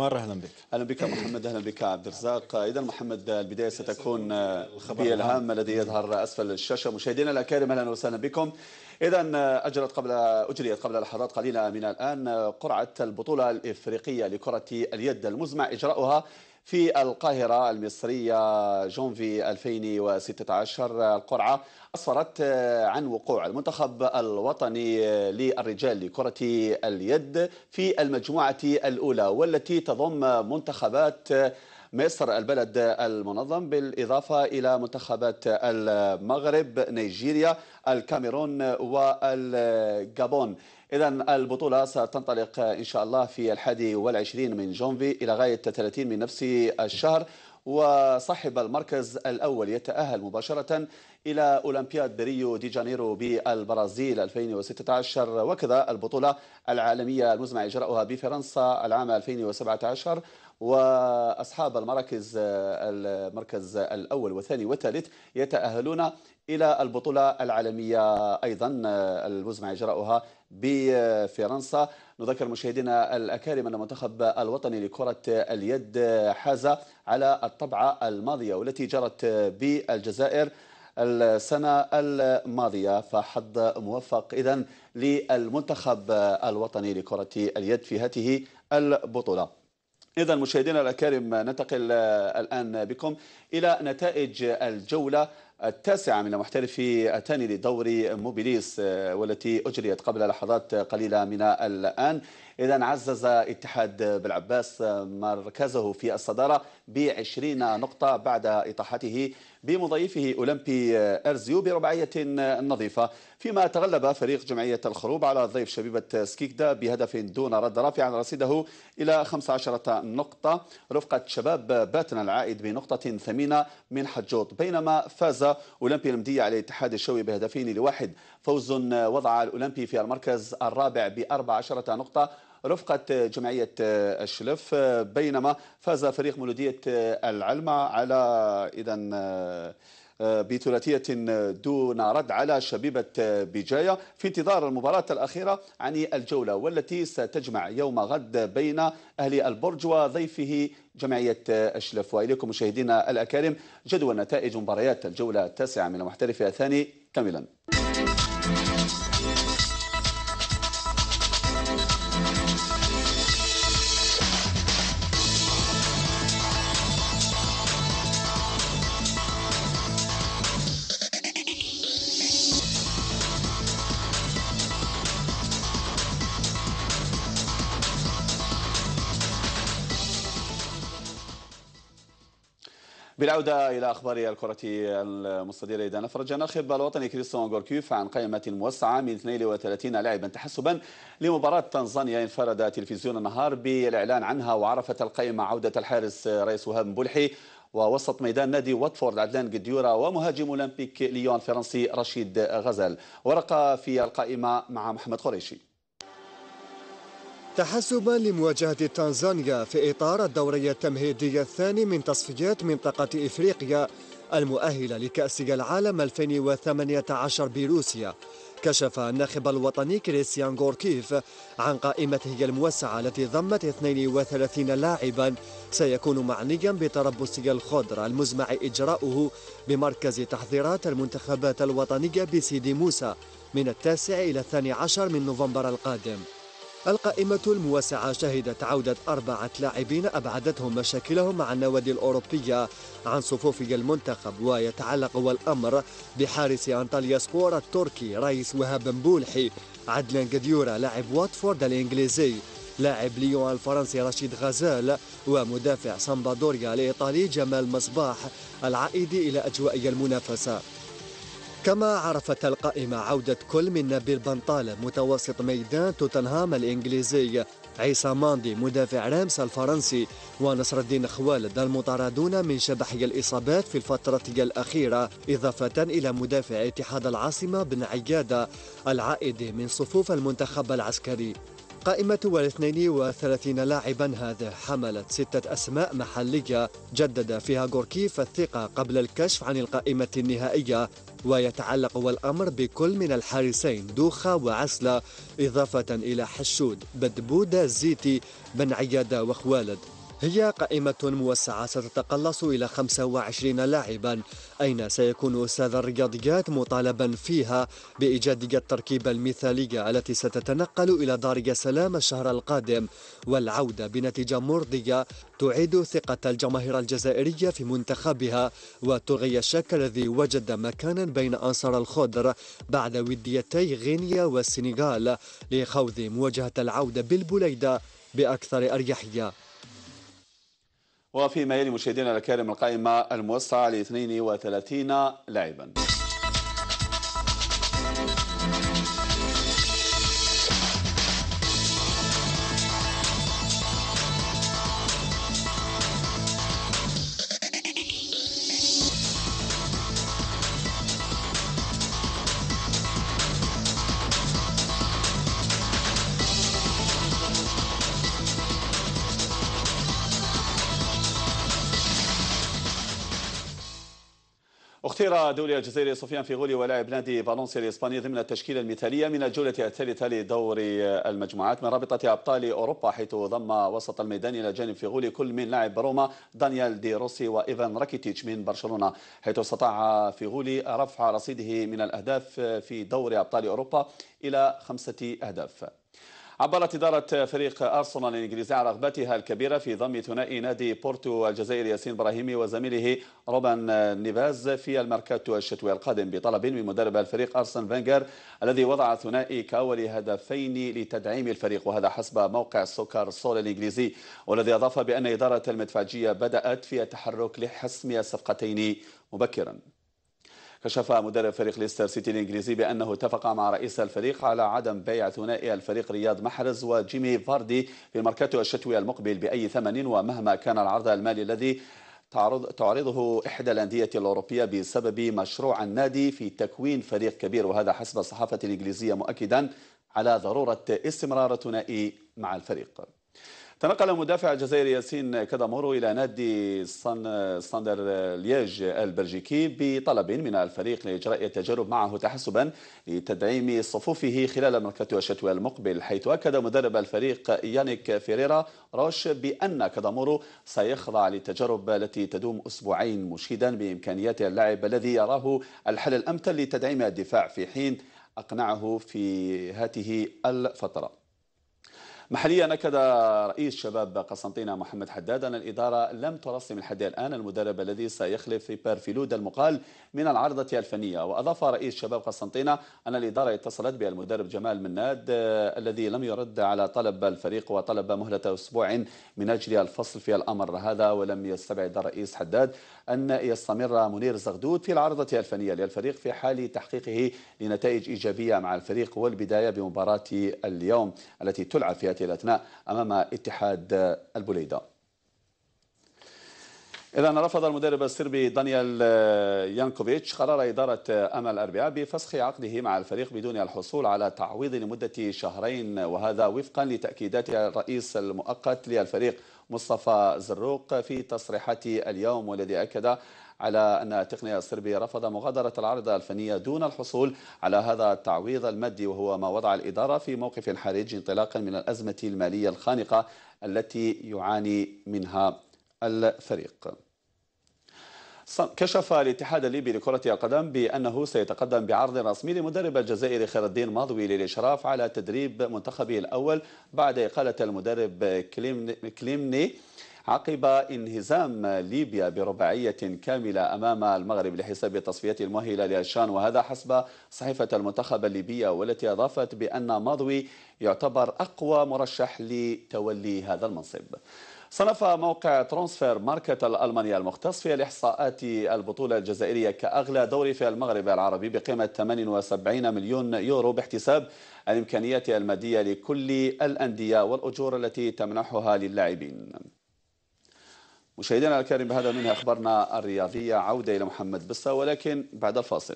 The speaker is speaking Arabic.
مرة أهلا بك أهلا بك محمد أهلا بك عبد الرزاق إذا محمد البداية ستكون الخبر الهام الذي يظهر أسفل الشاشة مشاهدينا الأكارم أهلا وسهلا بكم إذا أجرت قبل أجريت قبل لحظات قليلة من الآن قرعة البطولة الإفريقية لكرة اليد المزمع إجراؤها في القاهرة المصرية جونفي 2016 القرعة أسفرت آه، عن وقوع المنتخب الوطني للرجال لكرة اليد في المجموعة الأولى والتي تضم منتخبات آه، مصر البلد المنظم بالإضافة إلى منتخبات المغرب نيجيريا الكاميرون والجابون إذا البطولة ستنطلق إن شاء الله في الحادي والعشرين من جونفي إلى غاية 30 من نفس الشهر وصاحب المركز الأول يتأهل مباشرة إلى أولمبياد ريو دي جانيرو بالبرازيل 2016 وكذا البطولة العالمية المزمع إجراؤها بفرنسا العام 2017 وأصحاب المراكز المركز الأول والثاني والثالث يتأهلون إلى البطولة العالمية أيضا المزمع إجراؤها بفرنسا نذكر مشاهدينا الأكارم أن المنتخب الوطني لكرة اليد حاز على الطبعة الماضية والتي جرت بالجزائر السنة الماضية فحظ موفق إذا للمنتخب الوطني لكرة اليد في هذه البطولة إذا مشاهدينا الأكارم ننتقل الآن بكم إلى نتائج الجولة التاسعة من محترفي الثاني لدوري موبيليس آه، والتي أجريت قبل لحظات قليلة من الآن إذا عزز اتحاد بالعباس مركزه في الصدارة ب 20 نقطة بعد إطاحته بمضيفه أولمبي أرزيو برباعية نظيفة فيما تغلب فريق جمعية الخروب على ضيف شبيبة سكيكدا بهدف دون رد رافعا رصيده إلى 15 نقطة رفقة شباب باتنا العائد بنقطة ثمينة من حجوط بينما فاز أولمبي المدية على الاتحاد الشوي بهدفين لواحد فوز وضع الأولمبي في المركز الرابع ب 14 نقطة رفقة جمعية آه، الشلف آه، بينما فاز فريق مولودية آه، العلمة على إذا بثلاثية دون رد على شبيبة بجاية في انتظار المباراة الأخيرة عن الجولة والتي ستجمع يوم غد بين أهل البرج وضيفه جمعية الشلف وإليكم مشاهدينا الأكارم جدول نتائج مباريات الجولة التاسعة من المحترف الثاني كاملا بالعودة إلى أخبار الكرة المستديرة إذا نفرج الناخب الوطني كريستون غوركيوف عن قائمة موسعة من 32 لاعبا تحسبا لمباراة تنزانيا انفرد تلفزيون النهار بالإعلان عنها وعرفت القائمة عودة الحارس رئيس وهاب بلحي ووسط ميدان نادي واتفورد عدلان قديورة ومهاجم أولمبيك ليون الفرنسي رشيد غزل ورقة في القائمة مع محمد قريشي تحسبا لمواجهة تنزانيا في إطار الدورية التمهيدية الثاني من تصفيات منطقة إفريقيا المؤهلة لكأس العالم 2018 بروسيا كشف الناخب الوطني كريستيان غوركيف عن قائمته الموسعة التي ضمت 32 لاعبا سيكون معنيا بتربص الخضر المزمع إجراؤه بمركز تحضيرات المنتخبات الوطنية بسيدي موسى من التاسع إلى الثاني عشر من نوفمبر القادم القائمة الموسعة شهدت عودة أربعة لاعبين أبعدتهم مشاكلهم مع النوادي الأوروبية عن صفوف المنتخب ويتعلق الأمر بحارس أنطاليا سبور التركي رئيس وهاب مبولحي عدلان قديورة لاعب واتفورد الإنجليزي لاعب ليون الفرنسي رشيد غزال ومدافع سامبادوريا الإيطالي جمال مصباح العائد إلى أجواء المنافسة كما عرفت القائمة عودة كل من نبيل بنطالة متوسط ميدان توتنهام الإنجليزي عيسى ماندي مدافع رامس الفرنسي ونصر الدين خوالد المطاردون من شبحي الإصابات في الفترة الأخيرة إضافة إلى مدافع اتحاد العاصمة بن عيادة العائد من صفوف المنتخب العسكري القائمة والاثنين وثلاثين لاعبا هذه حملت ستة أسماء محلية جدد فيها غوركيف الثقة قبل الكشف عن القائمة النهائية ويتعلق الأمر بكل من الحارسين دوخة وعسلة إضافة إلى حشود بدبودة زيتي بن عيادة وخوالد هي قائمة موسعة ستتقلص إلى 25 لاعبا أين سيكون أستاذ الرياضيات مطالبا فيها بإيجاد التركيبة المثالية التي ستتنقل إلى دار سلام الشهر القادم والعودة بنتيجة مرضية تعيد ثقة الجماهير الجزائرية في منتخبها وتغي الشك الذي وجد مكانا بين أنصار الخضر بعد وديتي غينيا والسنغال لخوض مواجهة العودة بالبليدة بأكثر أريحية وفيما يلي مشاهدينا الكرام القائمة الموسعة ل 32 لاعبا اختير دولي الجزائر سفيان فيغولي ولاعب نادي فالنسيا الاسباني ضمن التشكيله المثاليه من الجوله الثالثه لدور المجموعات من رابطه ابطال اوروبا حيث ضم وسط الميدان الى جانب فيغولي كل من لاعب روما دانيال دي روسي وايفان راكيتيتش من برشلونه حيث استطاع فيغولي رفع رصيده من الاهداف في دور ابطال اوروبا الى خمسه اهداف عبرت إدارة فريق أرسنال الإنجليزي عن رغبتها الكبيرة في ضم ثنائي نادي بورتو الجزائري ياسين إبراهيمي وزميله روبن نيفاز في الميركاتو الشتوي القادم بطلب من مدرب الفريق أرسن فانجر الذي وضع ثنائي كأول هدفين لتدعيم الفريق وهذا حسب موقع سوكر سول الإنجليزي والذي أضاف بأن إدارة المدفعجية بدأت في التحرك لحسم الصفقتين مبكراً كشف مدرب فريق ليستر سيتي الإنجليزي بأنه اتفق مع رئيس الفريق على عدم بيع ثنائي الفريق رياض محرز وجيمي فاردي في ماركاتو الشتوي المقبل بأي ثمن ومهما كان العرض المالي الذي تعرض تعرضه إحدى الأندية الأوروبية بسبب مشروع النادي في تكوين فريق كبير وهذا حسب الصحافة الإنجليزية مؤكدا على ضرورة استمرار ثنائي مع الفريق تنقل مدافع الجزائر ياسين كادامورو إلى نادي صن... ليج البلجيكي بطلب من الفريق لإجراء التجارب معه تحسبا لتدعيم صفوفه خلال مركز الشتوى المقبل حيث أكد مدرب الفريق يانيك فيريرا روش بأن كادامورو سيخضع للتجارب التي تدوم أسبوعين مشيدا بإمكانيات اللاعب الذي يراه الحل الأمثل لتدعيم الدفاع في حين أقنعه في هاته الفترة محليا اكد رئيس شباب قسنطينه محمد حداد ان الاداره لم ترسم لحد الان المدرب الذي سيخلف في بيرفيلود المقال من العارضه الفنيه واضاف رئيس شباب قسنطينه ان الاداره اتصلت بالمدرب جمال مناد آه، الذي لم يرد على طلب الفريق وطلب مهله اسبوع من اجل الفصل في الامر هذا ولم يستبعد الرئيس حداد ان يستمر منير زغدود في العارضه الفنيه للفريق في حال تحقيقه لنتائج ايجابيه مع الفريق والبدايه بمباراه اليوم التي تلعب فيها مبارياته الأثناء أمام اتحاد البوليدا إذا رفض المدرب السربي دانيال يانكوفيتش قرار إدارة أمل الأربعاء بفسخ عقده مع الفريق بدون الحصول على تعويض لمدة شهرين وهذا وفقا لتأكيدات الرئيس المؤقت للفريق مصطفى زروق في تصريحات اليوم والذي أكد على أن التقنية الصربي رفض مغادرة العارضة الفنية دون الحصول على هذا التعويض المادي وهو ما وضع الإدارة في موقف حرج انطلاقا من الأزمة المالية الخانقة التي يعاني منها الفريق كشف الاتحاد الليبي لكرة القدم بأنه سيتقدم بعرض رسمي لمدرب الجزائر خير الدين ماضوي للإشراف على تدريب منتخبه الأول بعد إقالة المدرب كليمني عقب انهزام ليبيا برباعية كاملة أمام المغرب لحساب التصفية المؤهلة لأشان وهذا حسب صحيفة المنتخب الليبية والتي أضافت بأن ماضوي يعتبر أقوى مرشح لتولي هذا المنصب صنف موقع ترانسفير ماركت الألمانية المختص في الإحصاءات البطولة الجزائرية كأغلى دوري في المغرب العربي بقيمة 78 مليون يورو باحتساب الإمكانيات المادية لكل الأندية والأجور التي تمنحها للاعبين مشاهدينا الكرام بهذا منها أخبارنا الرياضية عودة إلى محمد بصه ولكن بعد الفاصل